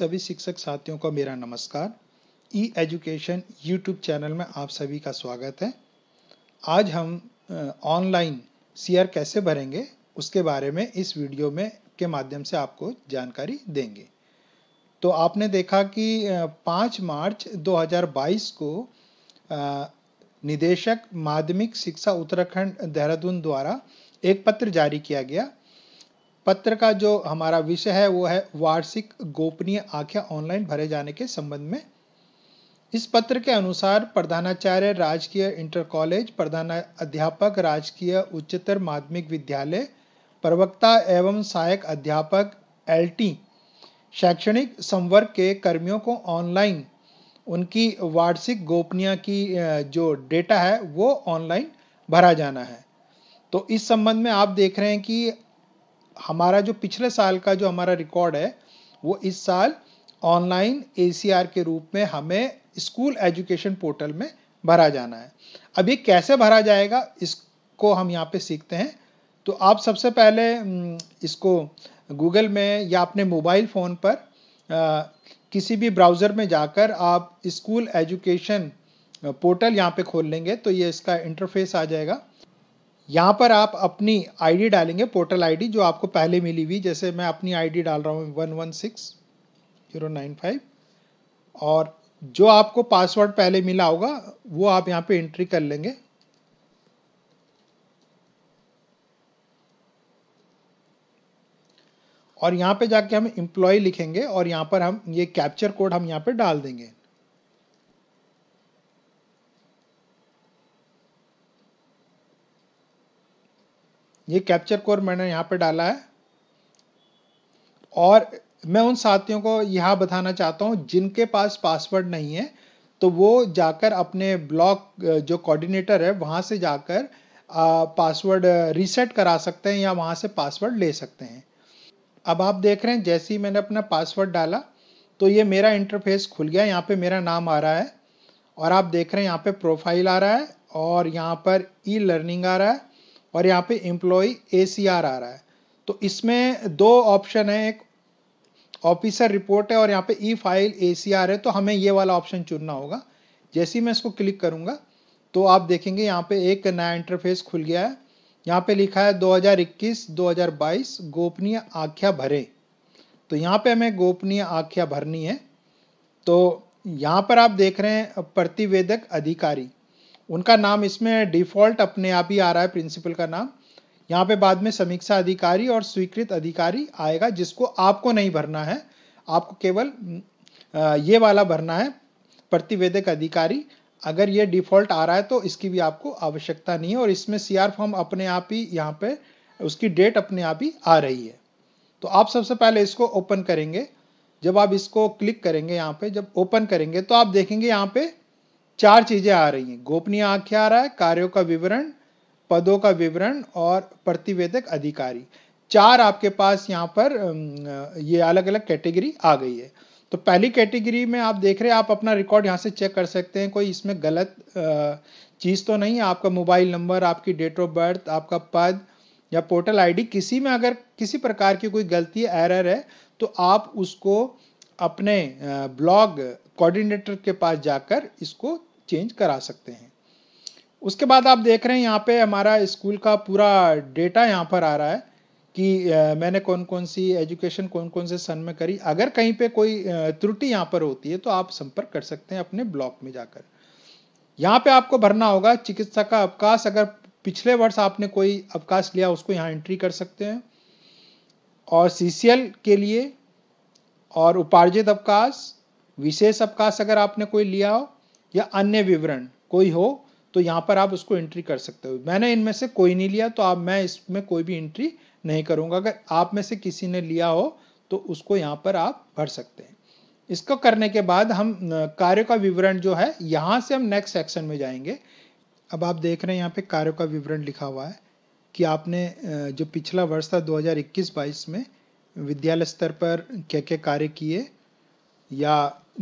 सभी शिक्षक साथियों को मेरा नमस्कार ई एजुकेशन यूट्यूब चैनल में आप सभी का स्वागत है आज हम ऑनलाइन सी कैसे भरेंगे उसके बारे में इस वीडियो में के माध्यम से आपको जानकारी देंगे तो आपने देखा कि 5 मार्च 2022 को निदेशक माध्यमिक शिक्षा उत्तराखंड देहरादून द्वारा एक पत्र जारी किया गया पत्र का जो हमारा विषय है वो है वार्षिक गोपनीय आख्या ऑनलाइन भरे जाने के संबंध में इस पत्र के अनुसार प्रधानाचार्य राजकीय इंटर कॉलेज प्रधान अध्यापक राजकीय उच्चतर माध्यमिक विद्यालय प्रवक्ता एवं सहायक अध्यापक एल शैक्षणिक संवर्ग के कर्मियों को ऑनलाइन उनकी वार्षिक गोपनीय की जो डेटा है वो ऑनलाइन भरा जाना है तो इस संबंध में आप देख रहे हैं कि हमारा जो पिछले साल का जो हमारा रिकॉर्ड है वो इस साल ऑनलाइन ए के रूप में हमें स्कूल एजुकेशन पोर्टल में भरा जाना है अब ये कैसे भरा जाएगा इसको हम यहाँ पे सीखते हैं तो आप सबसे पहले हम्म, इसको गूगल में या अपने मोबाइल फ़ोन पर आ, किसी भी ब्राउज़र में जाकर आप स्कूल एजुकेशन पोर्टल यहाँ पे खोल लेंगे तो ये इसका इंटरफेस आ जाएगा यहाँ पर आप अपनी आईडी डालेंगे पोर्टल आईडी जो आपको पहले मिली हुई जैसे मैं अपनी आईडी डाल रहा हूँ one one six zero nine five और जो आपको पासवर्ड पहले मिला होगा वो आप यहाँ पे एंट्री कर लेंगे और यहाँ पे जाके हम इम्प्लॉय लिखेंगे और यहाँ पर हम ये कैप्चर कोड हम यहाँ पे डाल देंगे ये कैप्चर कोर मैंने यहाँ पे डाला है और मैं उन साथियों को यहाँ बताना चाहता हूँ जिनके पास पासवर्ड नहीं है तो वो जाकर अपने ब्लॉक जो कोऑर्डिनेटर है वहाँ से जाकर पासवर्ड रीसेट करा सकते हैं या वहाँ से पासवर्ड ले सकते हैं अब आप देख रहे हैं जैसे ही मैंने अपना पासवर्ड डाला तो ये मेरा इंटरफेस खुल गया यहाँ पे मेरा नाम आ रहा है और आप देख रहे हैं यहाँ पे प्रोफाइल आ रहा है और यहाँ पर ई लर्निंग आ रहा है और यहाँ पे एम्प्लॉय ए आ रहा है तो इसमें दो ऑप्शन है एक ऑफिसर रिपोर्ट है और यहाँ पे ई फाइल ए है तो हमें ये वाला ऑप्शन चुनना होगा जैसे ही मैं इसको क्लिक करूँगा तो आप देखेंगे यहाँ पे एक नया इंटरफेस खुल गया है यहाँ पे लिखा है 2021-2022 गोपनीय आख्या भरे तो यहाँ पे हमें गोपनीय आख्या भरनी है तो यहाँ पर आप देख रहे हैं प्रतिवेदक अधिकारी उनका नाम इसमें डिफॉल्ट अपने आप ही आ रहा है प्रिंसिपल का नाम यहाँ पे बाद में समीक्षा अधिकारी और स्वीकृत अधिकारी आएगा जिसको आपको नहीं भरना है आपको केवल ये वाला भरना है प्रतिवेदक अधिकारी अगर ये डिफॉल्ट आ रहा है तो इसकी भी आपको आवश्यकता नहीं है और इसमें सीआर फॉर्म अपने आप ही यहाँ पे उसकी डेट अपने आप ही आ रही है तो आप सबसे पहले इसको ओपन करेंगे जब आप इसको क्लिक करेंगे यहाँ पे जब ओपन करेंगे तो आप देखेंगे यहाँ पे चार चीजें आ रही हैं गोपनीय आख्या आ रहा है कार्यों का विवरण पदों का विवरण और प्रतिवेदक अधिकारी चार आपके पास यहाँ पर ये अलग अलग कैटेगरी आ गई है तो पहली कैटेगरी में आप देख रहे हैं आप अपना रिकॉर्ड यहाँ से चेक कर सकते हैं कोई इसमें गलत चीज़ तो नहीं है आपका मोबाइल नंबर आपकी डेट ऑफ बर्थ आपका पद या पोर्टल आईडी किसी में अगर किसी प्रकार की कोई गलती एरर है तो आप उसको अपने ब्लॉग कोऑर्डिनेटर के पास जाकर इसको चेंज करा सकते हैं उसके बाद आप देख रहे हैं यहाँ पे हमारा स्कूल का पूरा डेटा यहाँ पर आ रहा है कि मैंने कौन कौन सी एजुकेशन कौन कौन से सन में करी अगर कहीं पे कोई त्रुटि यहाँ पर होती है तो आप संपर्क कर सकते हैं अपने ब्लॉक में जाकर यहाँ पे आपको भरना होगा चिकित्सा का अवकाश अगर पिछले वर्ष आपने कोई अवकाश लिया उसको यहाँ एंट्री कर सकते हैं और सी के लिए और उपार्जित अवकाश विशेष अवकाश अगर आपने कोई लिया हो या अन्य विवरण कोई हो तो यहाँ पर आप उसको एंट्री कर सकते हो मैंने इनमें से कोई नहीं लिया तो आप मैं इसमें कोई भी एंट्री नहीं करूँगा अगर आप में से किसी ने लिया हो तो उसको यहाँ पर आप भर सकते हैं इसको करने के बाद हम कार्य का विवरण जो है यहाँ से हम नेक्स्ट सेक्शन में जाएंगे अब आप देख रहे हैं यहाँ पे कार्यों का विवरण लिखा हुआ है कि आपने जो पिछला वर्ष था 2021-22 में विद्यालय स्तर पर क्या क्या कार्य किए या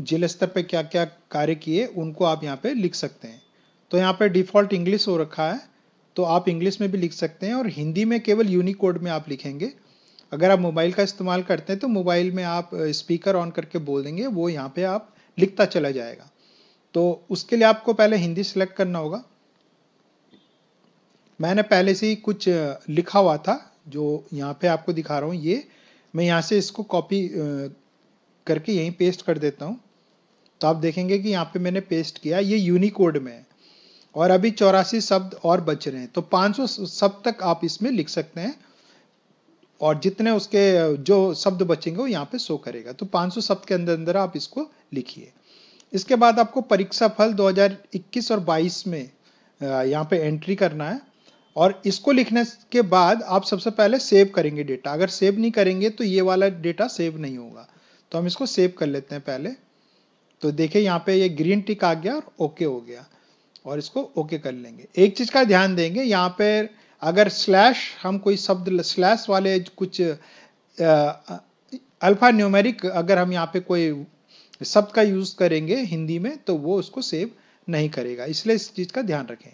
जिले स्तर पर क्या क्या कार्य किए उनको आप यहाँ पे लिख सकते हैं तो यहाँ पे डिफ़ॉल्ट इंग्लिश हो रखा है तो आप इंग्लिश में भी लिख सकते हैं और हिंदी में केवल यूनिकोड में आप लिखेंगे अगर आप मोबाइल का इस्तेमाल करते हैं तो मोबाइल में आप स्पीकर ऑन करके बोल देंगे वो यहाँ पे आप लिखता चला जाएगा तो उसके लिए आपको पहले हिंदी सेलेक्ट करना होगा मैंने पहले से ही कुछ लिखा हुआ था जो यहाँ पे आपको दिखा रहा हूँ ये मैं यहाँ से इसको कॉपी करके यहीं पेस्ट कर देता हूँ तो आप देखेंगे कि यहाँ पे मैंने पेस्ट किया ये यूनिकोड में है और अभी चौरासी शब्द और बच रहे हैं तो 500 शब्द तक आप इसमें लिख सकते हैं और जितने उसके जो शब्द बचेंगे वो यहाँ पे शो करेगा तो 500 शब्द के अंदर अंदर आप इसको लिखिए इसके बाद आपको परीक्षा फल 2021 और 22 में यहाँ पे एंट्री करना है और इसको लिखने के बाद आप सबसे पहले सेव करेंगे डेटा अगर सेव नहीं करेंगे तो ये वाला डेटा सेव नहीं होगा तो हम इसको सेव कर लेते हैं पहले तो देखिए यहाँ पे ये ग्रीन टिक आ गया और ओके हो गया और इसको ओके कर लेंगे एक चीज का ध्यान देंगे यहाँ पे अगर स्लैश हम कोई शब्द स्लैश वाले कुछ अल्फा न्यूमेरिक अगर हम यहाँ पे कोई शब्द का यूज करेंगे हिंदी में तो वो उसको सेव नहीं करेगा इसलिए इस चीज का ध्यान रखें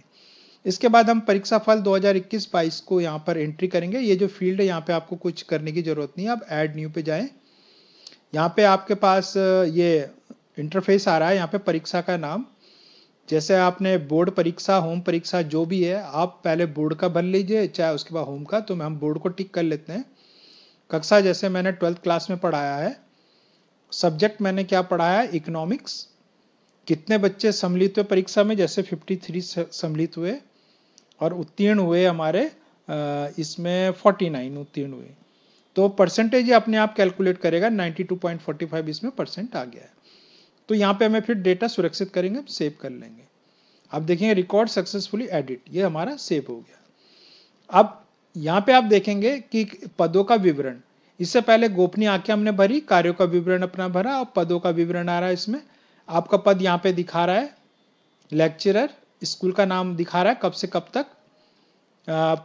इसके बाद हम परीक्षा फल 2021-22 को यहाँ पर एंट्री करेंगे ये जो फील्ड है यहाँ पे आपको कुछ करने की जरूरत नहीं है आप एड न्यू पे जाएं यहाँ पे आपके पास ये इंटरफेस आ रहा है यहाँ पे परीक्षा का नाम जैसे आपने बोर्ड परीक्षा होम परीक्षा जो भी है आप पहले बोर्ड का भर लीजिए चाहे उसके बाद होम का तो हम बोर्ड को टिक कर लेते हैं कक्षा जैसे मैंने ट्वेल्थ क्लास में पढ़ाया है सब्जेक्ट मैंने क्या पढ़ाया इकोनॉमिक्स कितने बच्चे सम्मिलित हुए परीक्षा में जैसे 53 सम्मिलित हुए और उत्तीर्ण हुए हमारे इसमें 49 उत्तीर्ण हुए तो परसेंटेज अपने आप कैलकुलेट करेगा 92.45 इसमें परसेंट आ गया है तो यहाँ पे हमें फिर डेटा सुरक्षित करेंगे सेव कर लेंगे आप देखेंगे रिकॉर्ड सक्सेसफुली एडिट ये हमारा सेव हो गया अब यहाँ पे आप देखेंगे कि पदों का विवरण इससे पहले गोपनीय आके हमने भरी कार्यों का विवरण अपना भरा और पदों का विवरण आ रहा है इसमें आपका पद यहाँ पे दिखा रहा है लेक्चरर स्कूल का नाम दिखा रहा है कब से कब तक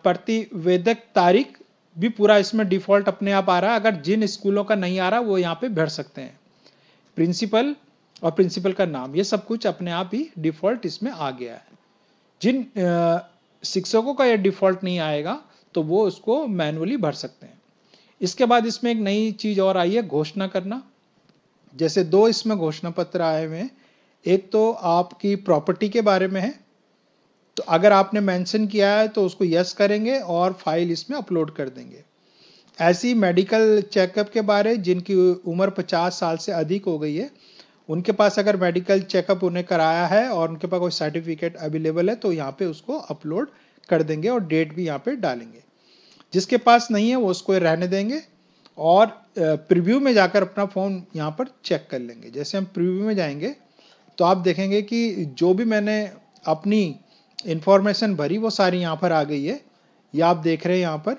प्रतिवेदक तारीख भी पूरा इसमें डिफॉल्ट अपने आप आ रहा है अगर जिन स्कूलों का नहीं आ रहा वो यहाँ पे भर सकते हैं प्रिंसिपल और प्रिंसिपल का नाम ये सब कुछ अपने आप ही डिफॉल्ट इसमें आ गया है जिन शिक्षकों का ये डिफॉल्ट नहीं आएगा तो वो उसको मैनुअली भर सकते हैं इसके बाद इसमें एक नई चीज़ और आई है घोषणा करना जैसे दो इसमें घोषणा पत्र आए हुए हैं एक तो आपकी प्रॉपर्टी के बारे में है तो अगर आपने मेंशन किया है तो उसको यस करेंगे और फाइल इसमें अपलोड कर देंगे ऐसी मेडिकल चेकअप के बारे जिनकी उम्र 50 साल से अधिक हो गई है उनके पास अगर मेडिकल चेकअप उन्हें कराया है और उनके पास कोई सर्टिफिकेट अवेलेबल है तो यहाँ पे उसको अपलोड कर देंगे और डेट भी यहाँ पे डालेंगे जिसके पास नहीं है वो उसको रहने देंगे और प्रीव्यू में जाकर अपना फोन यहाँ पर चेक कर लेंगे जैसे हम प्रीव्यू में जाएंगे तो आप देखेंगे कि जो भी मैंने अपनी इन्फॉर्मेशन भरी वो सारी यहाँ पर आ गई है ये आप देख रहे हैं यहाँ पर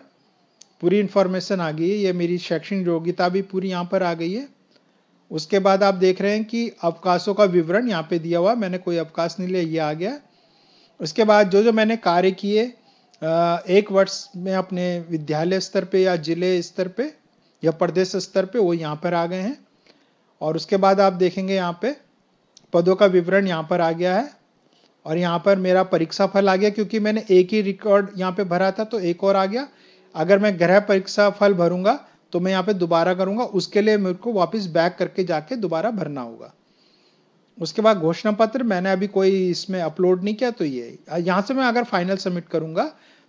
पूरी इन्फॉर्मेशन आ गई है ये मेरी शैक्षणिक योग्यता भी पूरी यहाँ पर आ गई है उसके बाद आप देख रहे हैं कि अवकाशों का विवरण यहाँ पे दिया हुआ मैंने कोई अवकाश नहीं लिया ये आ गया उसके बाद जो जो मैंने कार्य किए एक वर्ष में अपने विद्यालय स्तर पे या जिले स्तर पे या प्रदेश स्तर पे वो यहाँ पर आ गए हैं और उसके बाद आप देखेंगे यहाँ पे पदों का विवरण यहाँ पर आ गया है और यहाँ पर मेरा परीक्षा फल आ गया क्योंकि मैंने एक ही रिकॉर्ड यहाँ पे भरा था तो एक और आ गया अगर मैं ग्रह परीक्षा फल भरूंगा तो मैं यहाँ पे दोबारा करूंगा उसके लिए मेरे को वापस बैक करके जाके दोबारा भरना होगा उसके बाद घोषणा पत्र मैंने अभी कोई इसमें अपलोड नहीं किया तो ये यहाँ से मैं अगर फाइनल सबमिट करूंगा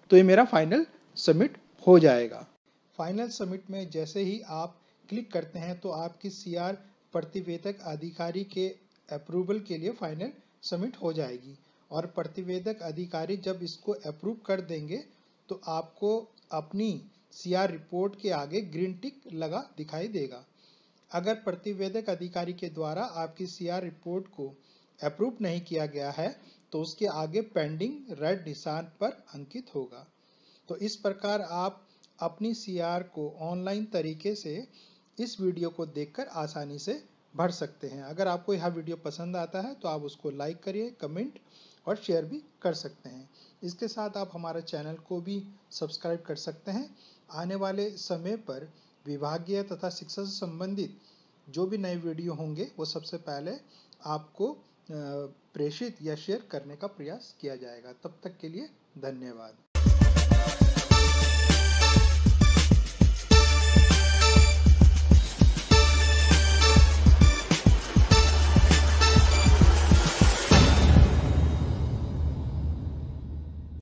तो ये मेरा फाइनल सबमिट हो जाएगा फाइनल सबमिट में जैसे ही आप क्लिक करते हैं तो आपकी सीआर प्रतिवेदक अधिकारी के अप्रूवल के लिए फाइनल सबमिट हो जाएगी और प्रतिवेदक अधिकारी जब इसको अप्रूव कर देंगे तो आपको अपनी सीआर रिपोर्ट के आगे ग्रीन टिक लगा दिखाई देगा अगर प्रतिवेदक अधिकारी के द्वारा आपकी सीआर रिपोर्ट को अप्रूव नहीं किया गया है तो उसके आगे पेंडिंग रेड निशान पर अंकित होगा तो इस प्रकार आप अपनी सीआर को ऑनलाइन तरीके से इस वीडियो को देखकर आसानी से भर सकते हैं अगर आपको यह वीडियो पसंद आता है तो आप उसको लाइक करिए कमेंट और शेयर भी कर सकते हैं इसके साथ आप हमारे चैनल को भी सब्सक्राइब कर सकते हैं आने वाले समय पर विभागीय तथा शिक्षा से संबंधित जो भी नए वीडियो होंगे वो सबसे पहले आपको प्रेषित या शेयर करने का प्रयास किया जाएगा तब तक के लिए धन्यवाद